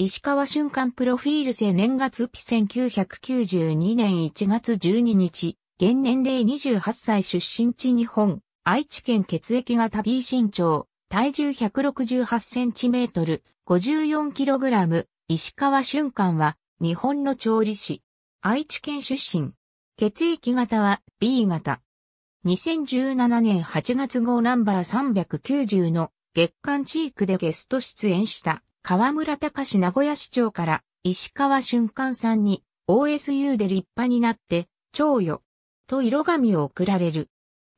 石川瞬間プロフィール生年月日1992年1月12日、現年齢28歳出身地日本、愛知県血液型 B 身長、体重 168cm、54kg、石川瞬間は、日本の調理師。愛知県出身。血液型は B 型。2017年8月号ナンバー390の月刊チークでゲスト出演した。河村隆名古屋市長から石川俊寛さんに OSU で立派になって長与と色紙を送られる。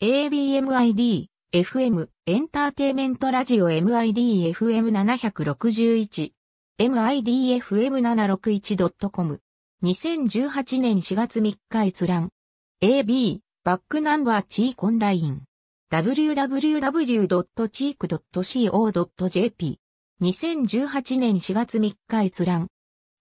ABMID、FM、エンターテイメントラジオ MIDFM761、MIDFM761.com。2018年4月3日閲覧。AB、バックナンバーチークオンライン。www.cheek.co.jp 2018年4月3日閲覧。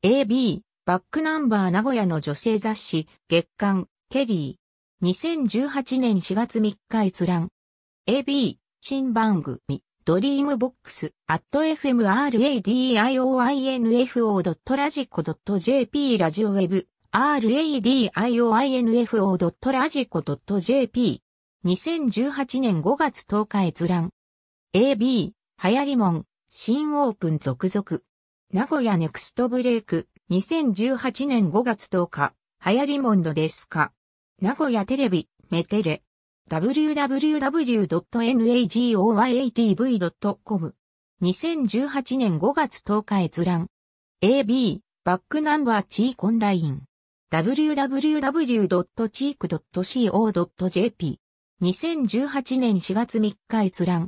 AB、バックナンバー名古屋の女性雑誌、月刊、ケリー。2018年4月3日閲覧。AB、新番組、ドリームボックス、アット fmradioinfo.radico.jp ラジオウェブ、radioinfo.radico.jp。2018年5月10日閲覧。AB、流行りもん。新オープン続々。名古屋ネクストブレイク、2018年5月10日、流行りモンドですか。名古屋テレビ、メテレ。www.nagoyatv.com。2018年5月10日閲覧。AB、バックナンバーチーコンライン。www.cheek.co.jp。2018年4月3日閲覧。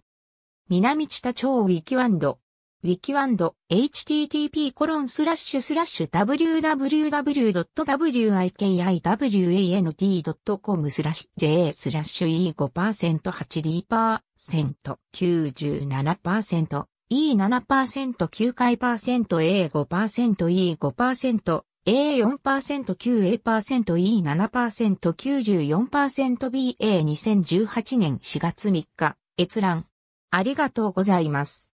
南知多町ウィキワンド。ウィキワンド、http コロンスラッシュスラッシュ w w w w i k i w a n t c o m スラッシュ j スラッシュ e5%8d%97% e7%9 回 %a5%e5% A4%9A%E7%94%BA2018 年4月3日閲覧ありがとうございます。